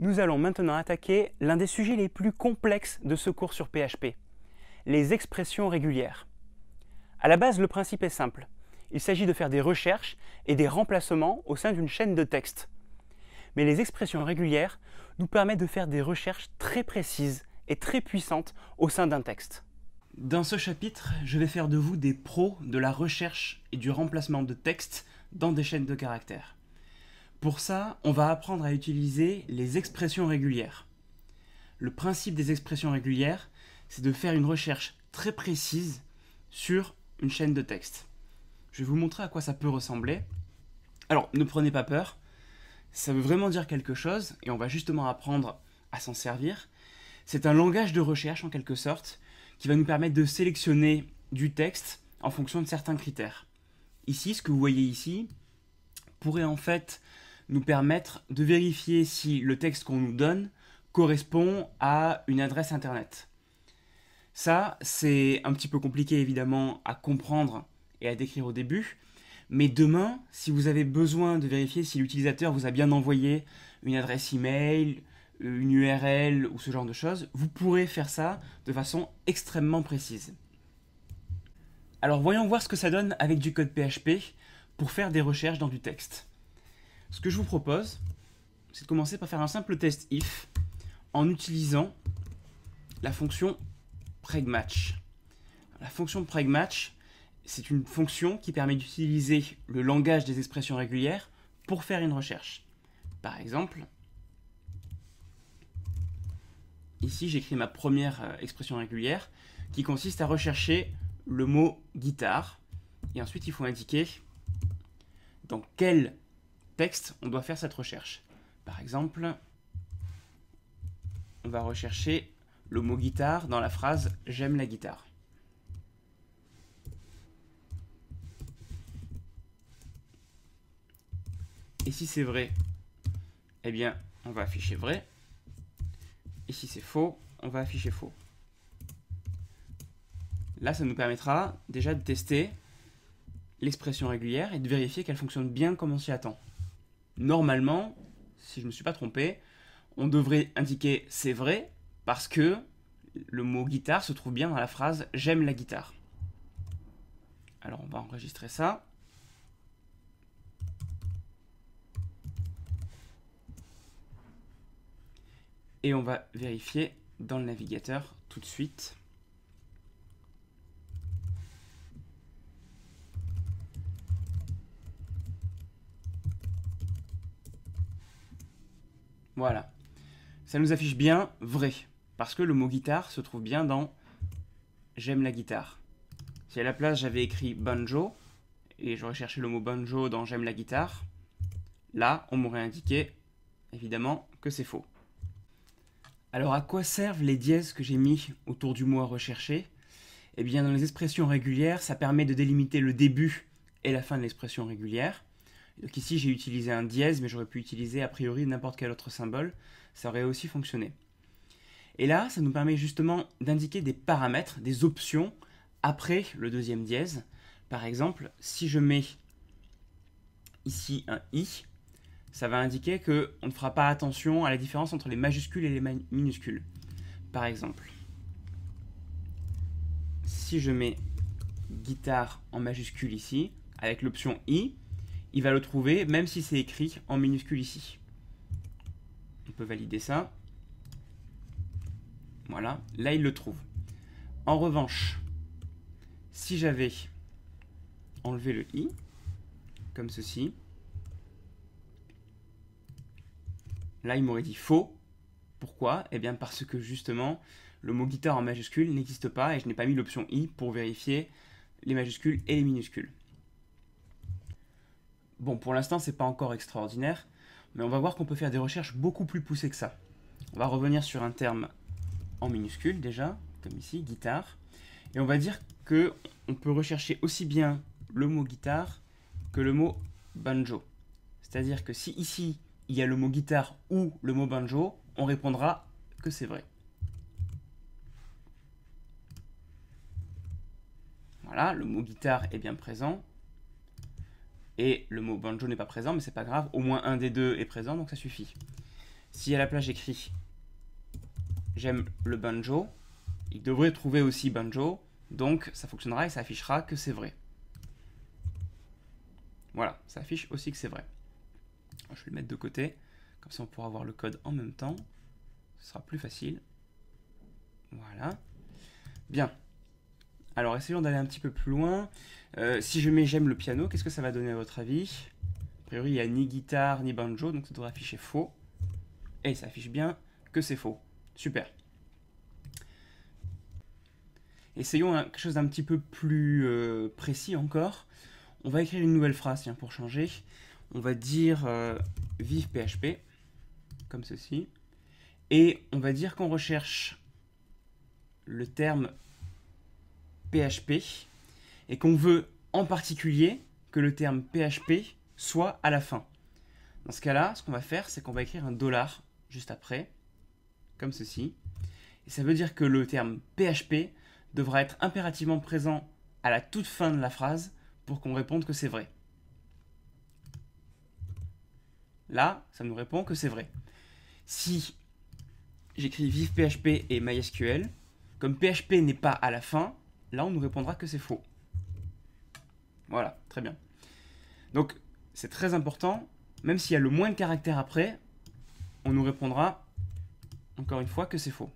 Nous allons maintenant attaquer l'un des sujets les plus complexes de ce cours sur PHP, les expressions régulières. À la base, le principe est simple. Il s'agit de faire des recherches et des remplacements au sein d'une chaîne de texte. Mais les expressions régulières nous permettent de faire des recherches très précises et très puissantes au sein d'un texte. Dans ce chapitre, je vais faire de vous des pros de la recherche et du remplacement de texte dans des chaînes de caractères. Pour ça, on va apprendre à utiliser les expressions régulières. Le principe des expressions régulières, c'est de faire une recherche très précise sur une chaîne de texte. Je vais vous montrer à quoi ça peut ressembler. Alors, ne prenez pas peur, ça veut vraiment dire quelque chose et on va justement apprendre à s'en servir. C'est un langage de recherche en quelque sorte qui va nous permettre de sélectionner du texte en fonction de certains critères. Ici, ce que vous voyez ici pourrait en fait nous permettre de vérifier si le texte qu'on nous donne correspond à une adresse Internet. Ça, c'est un petit peu compliqué évidemment à comprendre et à décrire au début, mais demain, si vous avez besoin de vérifier si l'utilisateur vous a bien envoyé une adresse email, une URL ou ce genre de choses, vous pourrez faire ça de façon extrêmement précise. Alors voyons voir ce que ça donne avec du code PHP pour faire des recherches dans du texte. Ce que je vous propose, c'est de commencer par faire un simple test if en utilisant la fonction pregmatch. La fonction pregmatch, c'est une fonction qui permet d'utiliser le langage des expressions régulières pour faire une recherche. Par exemple, ici j'écris ma première euh, expression régulière qui consiste à rechercher le mot guitare et ensuite il faut indiquer dans quelle on doit faire cette recherche. Par exemple, on va rechercher le mot guitare dans la phrase j'aime la guitare. Et si c'est vrai, eh bien, on va afficher vrai. Et si c'est faux, on va afficher faux. Là, ça nous permettra déjà de tester l'expression régulière et de vérifier qu'elle fonctionne bien comme on s'y attend normalement, si je ne me suis pas trompé, on devrait indiquer c'est vrai parce que le mot guitare se trouve bien dans la phrase j'aime la guitare. Alors on va enregistrer ça. Et on va vérifier dans le navigateur tout de suite. Voilà. Ça nous affiche bien vrai. Parce que le mot guitare se trouve bien dans j'aime la guitare. Si à la place j'avais écrit banjo, et j'aurais cherché le mot banjo dans j'aime la guitare, là on m'aurait indiqué évidemment que c'est faux. Alors à quoi servent les dièses que j'ai mis autour du mot à rechercher Eh bien dans les expressions régulières, ça permet de délimiter le début et la fin de l'expression régulière. Donc ici, j'ai utilisé un dièse, mais j'aurais pu utiliser a priori n'importe quel autre symbole. Ça aurait aussi fonctionné. Et là, ça nous permet justement d'indiquer des paramètres, des options après le deuxième dièse. Par exemple, si je mets ici un i, ça va indiquer qu'on ne fera pas attention à la différence entre les majuscules et les minuscules. Par exemple, si je mets guitare en majuscule ici, avec l'option i, il va le trouver, même si c'est écrit en minuscule ici. On peut valider ça. Voilà, là il le trouve. En revanche, si j'avais enlevé le i, comme ceci, là il m'aurait dit faux. Pourquoi Eh bien parce que justement, le mot guitare en majuscule n'existe pas et je n'ai pas mis l'option i pour vérifier les majuscules et les minuscules. Bon, pour l'instant, ce n'est pas encore extraordinaire, mais on va voir qu'on peut faire des recherches beaucoup plus poussées que ça. On va revenir sur un terme en minuscule déjà, comme ici, guitare, et on va dire que on peut rechercher aussi bien le mot guitare que le mot banjo. C'est-à-dire que si ici il y a le mot guitare ou le mot banjo, on répondra que c'est vrai. Voilà, le mot guitare est bien présent, et le mot banjo n'est pas présent, mais c'est pas grave, au moins un des deux est présent, donc ça suffit. Si à la place j'écris j'aime le banjo, il devrait trouver aussi banjo, donc ça fonctionnera et ça affichera que c'est vrai. Voilà, ça affiche aussi que c'est vrai. Je vais le mettre de côté, comme ça on pourra voir le code en même temps. Ce sera plus facile. Voilà. Bien, alors essayons d'aller un petit peu plus loin. Euh, si je mets j'aime le piano, qu'est-ce que ça va donner à votre avis A priori, il n'y a ni guitare ni banjo, donc ça devrait afficher faux. Et ça affiche bien que c'est faux. Super. Essayons quelque chose d'un petit peu plus euh, précis encore. On va écrire une nouvelle phrase pour changer. On va dire euh, vive PHP, comme ceci. Et on va dire qu'on recherche le terme PHP et qu'on veut en particulier que le terme PHP soit à la fin. Dans ce cas-là, ce qu'on va faire, c'est qu'on va écrire un dollar juste après, comme ceci. Et ça veut dire que le terme PHP devra être impérativement présent à la toute fin de la phrase pour qu'on réponde que c'est vrai. Là, ça nous répond que c'est vrai. Si j'écris vive PHP et MySQL, comme PHP n'est pas à la fin, Là, on nous répondra que c'est faux. Voilà, très bien. Donc, c'est très important. Même s'il y a le moins de caractères après, on nous répondra, encore une fois, que c'est faux.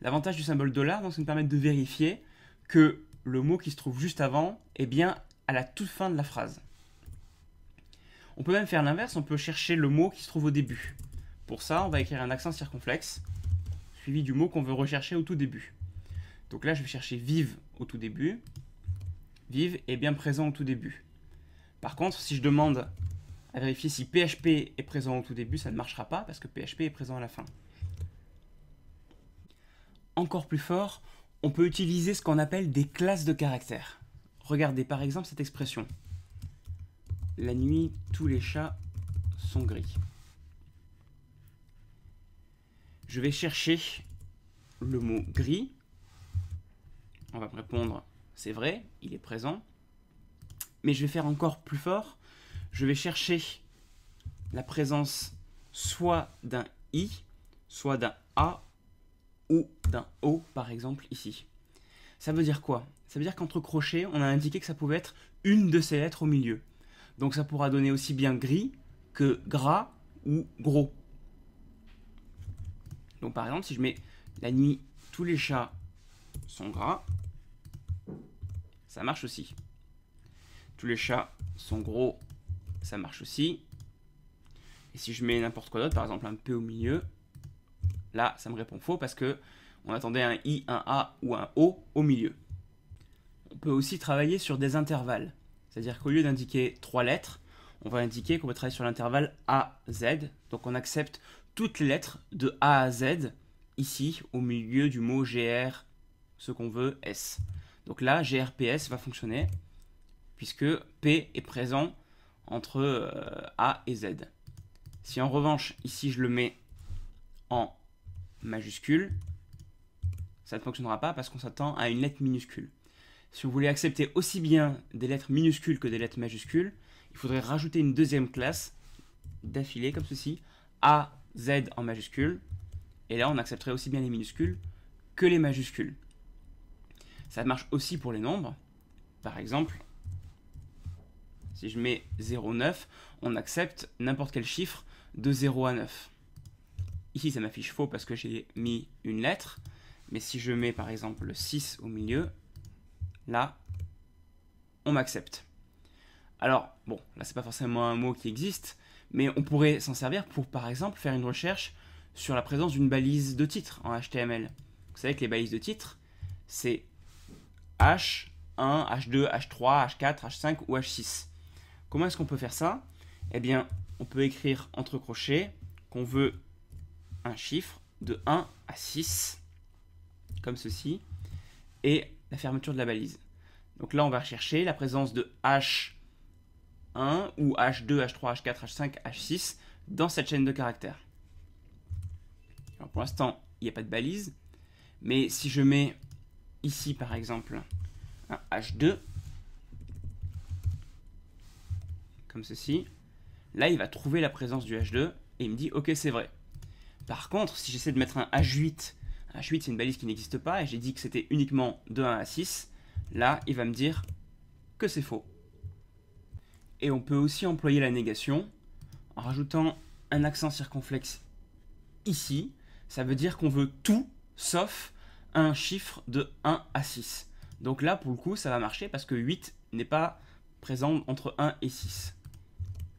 L'avantage du symbole dollar, c'est de permettre de vérifier que le mot qui se trouve juste avant est bien à la toute fin de la phrase. On peut même faire l'inverse, on peut chercher le mot qui se trouve au début. Pour ça, on va écrire un accent circonflexe, suivi du mot qu'on veut rechercher au tout début. Donc là, je vais chercher vive au tout début. Vive est bien présent au tout début. Par contre, si je demande à vérifier si PHP est présent au tout début, ça ne marchera pas parce que PHP est présent à la fin. Encore plus fort, on peut utiliser ce qu'on appelle des classes de caractères. Regardez par exemple cette expression. La nuit, tous les chats sont gris. Je vais chercher le mot gris on va me répondre, c'est vrai, il est présent. Mais je vais faire encore plus fort. Je vais chercher la présence soit d'un i, soit d'un a ou d'un o, par exemple, ici. Ça veut dire quoi Ça veut dire qu'entre crochets, on a indiqué que ça pouvait être une de ces lettres au milieu. Donc ça pourra donner aussi bien gris que gras ou gros. Donc par exemple, si je mets la nuit, tous les chats sont gras. Ça marche aussi. Tous les chats sont gros. Ça marche aussi. Et si je mets n'importe quoi d'autre, par exemple un P au milieu, là, ça me répond faux parce que on attendait un I, un A ou un O au milieu. On peut aussi travailler sur des intervalles. C'est-à-dire qu'au lieu d'indiquer trois lettres, on va indiquer qu'on va travailler sur l'intervalle Z Donc on accepte toutes les lettres de A à Z ici au milieu du mot GR, ce qu'on veut S. Donc là, GRPS va fonctionner puisque P est présent entre euh, A et Z. Si en revanche, ici, je le mets en majuscule, ça ne fonctionnera pas parce qu'on s'attend à une lettre minuscule. Si vous voulez accepter aussi bien des lettres minuscules que des lettres majuscules, il faudrait rajouter une deuxième classe d'affilée comme ceci, A, Z en majuscule, et là on accepterait aussi bien les minuscules que les majuscules. Ça marche aussi pour les nombres. Par exemple, si je mets 0,9, on accepte n'importe quel chiffre de 0 à 9. Ici, ça m'affiche faux parce que j'ai mis une lettre. Mais si je mets par exemple le 6 au milieu, là, on m'accepte. Alors, bon, là, c'est pas forcément un mot qui existe, mais on pourrait s'en servir pour, par exemple, faire une recherche sur la présence d'une balise de titre en HTML. Vous savez que les balises de titre, c'est H1, H2, H3, H4, H5 ou H6. Comment est-ce qu'on peut faire ça Eh bien, on peut écrire entre crochets qu'on veut un chiffre de 1 à 6, comme ceci, et la fermeture de la balise. Donc là, on va rechercher la présence de H1 ou H2, H3, H4, H5, H6 dans cette chaîne de caractères. pour l'instant, il n'y a pas de balise, mais si je mets ici par exemple un H2, comme ceci, là il va trouver la présence du H2 et il me dit ok c'est vrai. Par contre, si j'essaie de mettre un H8, un H8 c'est une balise qui n'existe pas et j'ai dit que c'était uniquement de 1 à 6, là il va me dire que c'est faux. Et on peut aussi employer la négation en rajoutant un accent circonflexe ici. Ça veut dire qu'on veut tout sauf chiffre de 1 à 6. Donc là, pour le coup, ça va marcher parce que 8 n'est pas présent entre 1 et 6.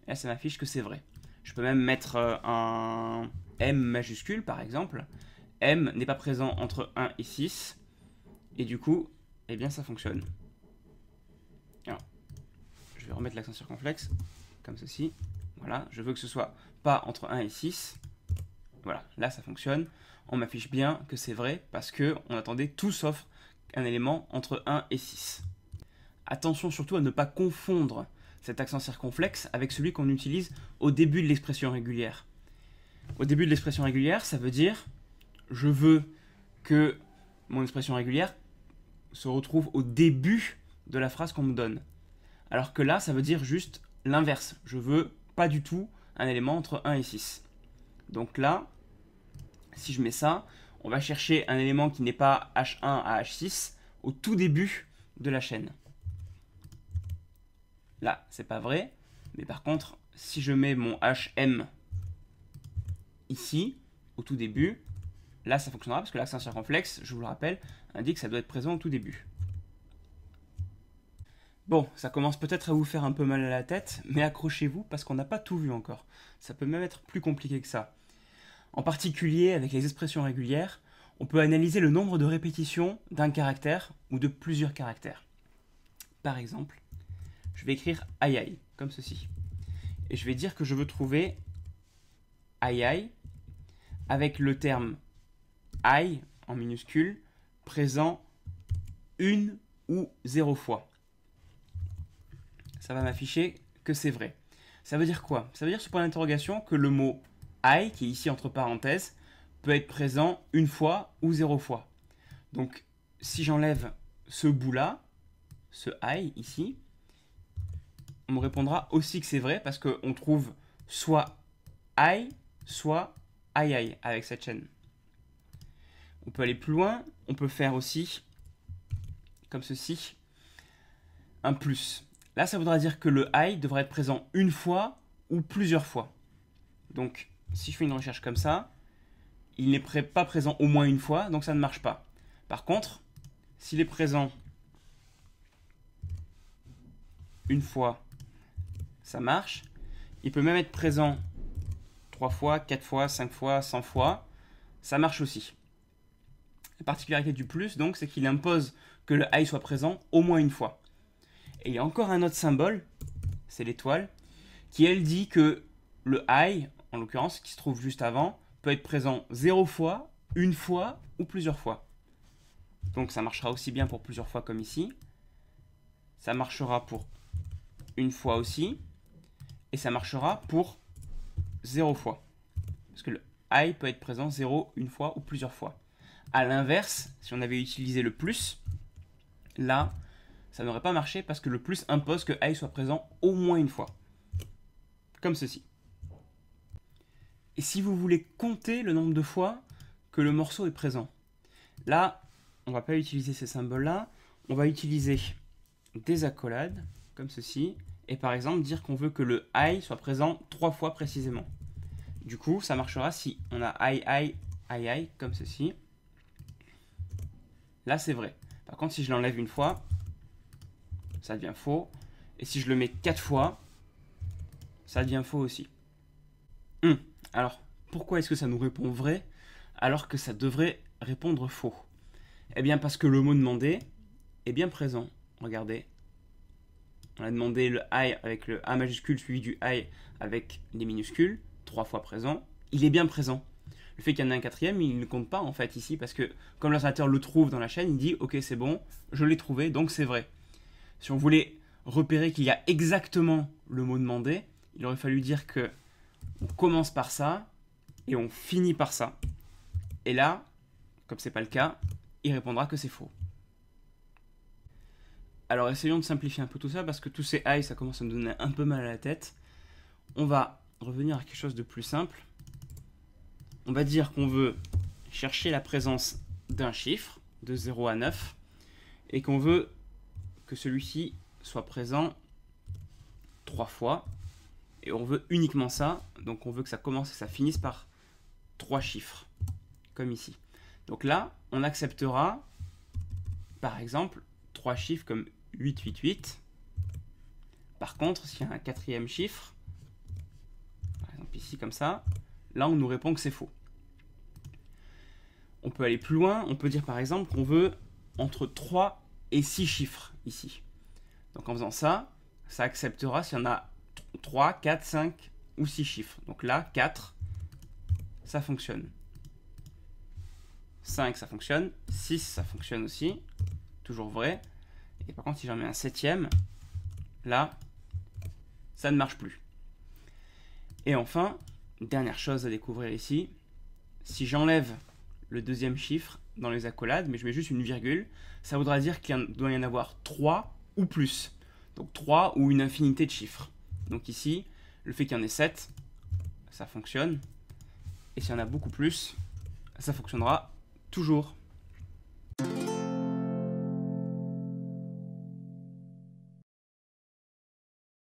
Là, ça m'affiche que c'est vrai. Je peux même mettre euh, un M majuscule, par exemple. M n'est pas présent entre 1 et 6. Et du coup, eh bien, ça fonctionne. Alors, je vais remettre l'accent circonflexe, comme ceci. Voilà, je veux que ce soit pas entre 1 et 6. Voilà, là, ça fonctionne on m'affiche bien que c'est vrai parce que on attendait tout sauf un élément entre 1 et 6. Attention surtout à ne pas confondre cet accent circonflexe avec celui qu'on utilise au début de l'expression régulière. Au début de l'expression régulière, ça veut dire je veux que mon expression régulière se retrouve au début de la phrase qu'on me donne. Alors que là, ça veut dire juste l'inverse. Je veux pas du tout un élément entre 1 et 6. Donc là, si je mets ça, on va chercher un élément qui n'est pas H1 à H6 au tout début de la chaîne. Là, c'est pas vrai. Mais par contre, si je mets mon HM ici, au tout début, là, ça fonctionnera parce que l'accent circonflexe, je vous le rappelle, indique que ça doit être présent au tout début. Bon, ça commence peut-être à vous faire un peu mal à la tête, mais accrochez-vous parce qu'on n'a pas tout vu encore. Ça peut même être plus compliqué que ça. En particulier, avec les expressions régulières, on peut analyser le nombre de répétitions d'un caractère ou de plusieurs caractères. Par exemple, je vais écrire aïe comme ceci. Et je vais dire que je veux trouver aïe aïe avec le terme "ai" en minuscule présent une ou zéro fois. Ça va m'afficher que c'est vrai. Ça veut dire quoi Ça veut dire ce point d'interrogation que le mot qui est ici entre parenthèses, peut être présent une fois ou zéro fois. Donc, si j'enlève ce bout-là, ce I ici, on me répondra aussi que c'est vrai parce qu'on trouve soit I, soit I, avec cette chaîne. On peut aller plus loin, on peut faire aussi, comme ceci, un plus. Là, ça voudra dire que le I devrait être présent une fois ou plusieurs fois. Donc, si je fais une recherche comme ça, il n'est pas présent au moins une fois, donc ça ne marche pas. Par contre, s'il est présent une fois, ça marche. Il peut même être présent trois fois, quatre fois, cinq fois, 100 fois. Ça marche aussi. La particularité du plus, donc, c'est qu'il impose que le I soit présent au moins une fois. Et il y a encore un autre symbole, c'est l'étoile, qui elle dit que le I, l'occurrence, qui se trouve juste avant, peut être présent zéro fois, une fois ou plusieurs fois. Donc ça marchera aussi bien pour plusieurs fois comme ici. Ça marchera pour une fois aussi. Et ça marchera pour 0 fois. Parce que le i peut être présent 0, une fois ou plusieurs fois. À l'inverse, si on avait utilisé le plus, là, ça n'aurait pas marché parce que le plus impose que i soit présent au moins une fois. Comme ceci et si vous voulez compter le nombre de fois que le morceau est présent. Là, on va pas utiliser ces symboles-là, on va utiliser des accolades, comme ceci, et par exemple dire qu'on veut que le I soit présent trois fois précisément. Du coup, ça marchera si on a I, I, I, I, comme ceci. Là, c'est vrai. Par contre, si je l'enlève une fois, ça devient faux. Et si je le mets quatre fois, ça devient faux aussi. Hum. Alors, pourquoi est-ce que ça nous répond vrai alors que ça devrait répondre faux Eh bien, parce que le mot demandé est bien présent. Regardez. On a demandé le I avec le A majuscule suivi du I avec les minuscules, trois fois présent. Il est bien présent. Le fait qu'il y en ait un quatrième, il ne compte pas en fait ici parce que comme l'ordinateur le trouve dans la chaîne, il dit ok c'est bon, je l'ai trouvé, donc c'est vrai. Si on voulait repérer qu'il y a exactement le mot demandé, il aurait fallu dire que on commence par ça et on finit par ça. Et là, comme c'est pas le cas, il répondra que c'est faux. Alors essayons de simplifier un peu tout ça parce que tous ces I ça commence à me donner un peu mal à la tête. On va revenir à quelque chose de plus simple. On va dire qu'on veut chercher la présence d'un chiffre de 0 à 9 et qu'on veut que celui-ci soit présent 3 fois et on veut uniquement ça. Donc on veut que ça commence et ça finisse par trois chiffres, comme ici. Donc là, on acceptera, par exemple, trois chiffres comme 888. Par contre, s'il y a un quatrième chiffre, par exemple ici comme ça, là on nous répond que c'est faux. On peut aller plus loin, on peut dire par exemple qu'on veut entre 3 et 6 chiffres ici. Donc en faisant ça, ça acceptera s'il y en a 3, 4, 5 ou 6 chiffres. Donc là, 4, ça fonctionne. 5, ça fonctionne. 6, ça fonctionne aussi. Toujours vrai. Et par contre, si j'en mets un septième, là, ça ne marche plus. Et enfin, dernière chose à découvrir ici, si j'enlève le deuxième chiffre dans les accolades, mais je mets juste une virgule, ça voudra dire qu'il doit y en avoir 3 ou plus. Donc 3 ou une infinité de chiffres. Donc ici, le fait qu'il y en ait 7, ça fonctionne. Et s'il y en a beaucoup plus, ça fonctionnera toujours.